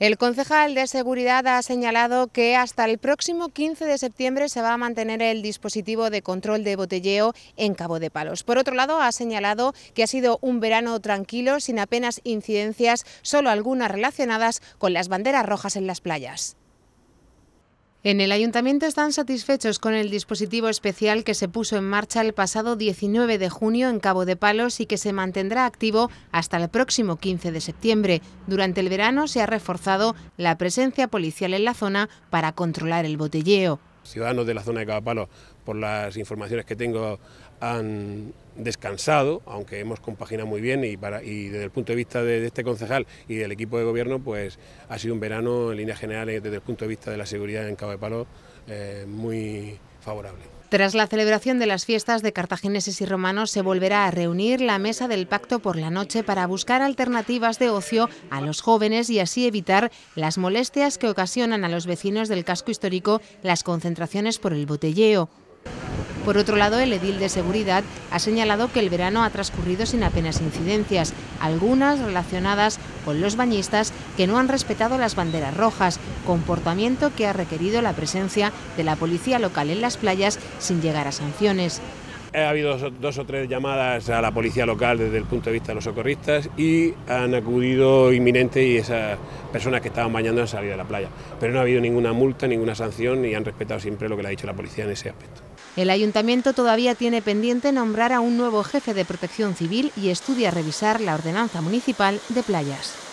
El concejal de Seguridad ha señalado que hasta el próximo 15 de septiembre se va a mantener el dispositivo de control de botelleo en Cabo de Palos. Por otro lado, ha señalado que ha sido un verano tranquilo, sin apenas incidencias, solo algunas relacionadas con las banderas rojas en las playas. En el ayuntamiento están satisfechos con el dispositivo especial que se puso en marcha el pasado 19 de junio en Cabo de Palos y que se mantendrá activo hasta el próximo 15 de septiembre. Durante el verano se ha reforzado la presencia policial en la zona para controlar el botelleo. Ciudadanos de la zona de Palos, por las informaciones que tengo, han descansado, aunque hemos compaginado muy bien y, desde el punto de vista de, este concejal y del equipo de gobierno, pues ha sido un verano en líneas generales desde el punto de vista de la seguridad en Cabo de Palo eh, muy favorable. Tras la celebración de las fiestas de cartagineses y romanos, se volverá a reunir la mesa del pacto por la noche para buscar alternativas de ocio a los jóvenes y así evitar las molestias que ocasionan a los vecinos del casco histórico las concentraciones por el botelleo. Por otro lado, el edil de seguridad ha señalado que el verano ha transcurrido sin apenas incidencias, algunas relacionadas con los bañistas que no han respetado las banderas rojas, comportamiento que ha requerido la presencia de la policía local en las playas sin llegar a sanciones. Ha habido dos o tres llamadas a la policía local desde el punto de vista de los socorristas y han acudido inminente y esas personas que estaban bañando han salido de la playa. Pero no ha habido ninguna multa, ninguna sanción y han respetado siempre lo que le ha dicho la policía en ese aspecto. El ayuntamiento todavía tiene pendiente nombrar a un nuevo jefe de protección civil y estudia revisar la ordenanza municipal de playas.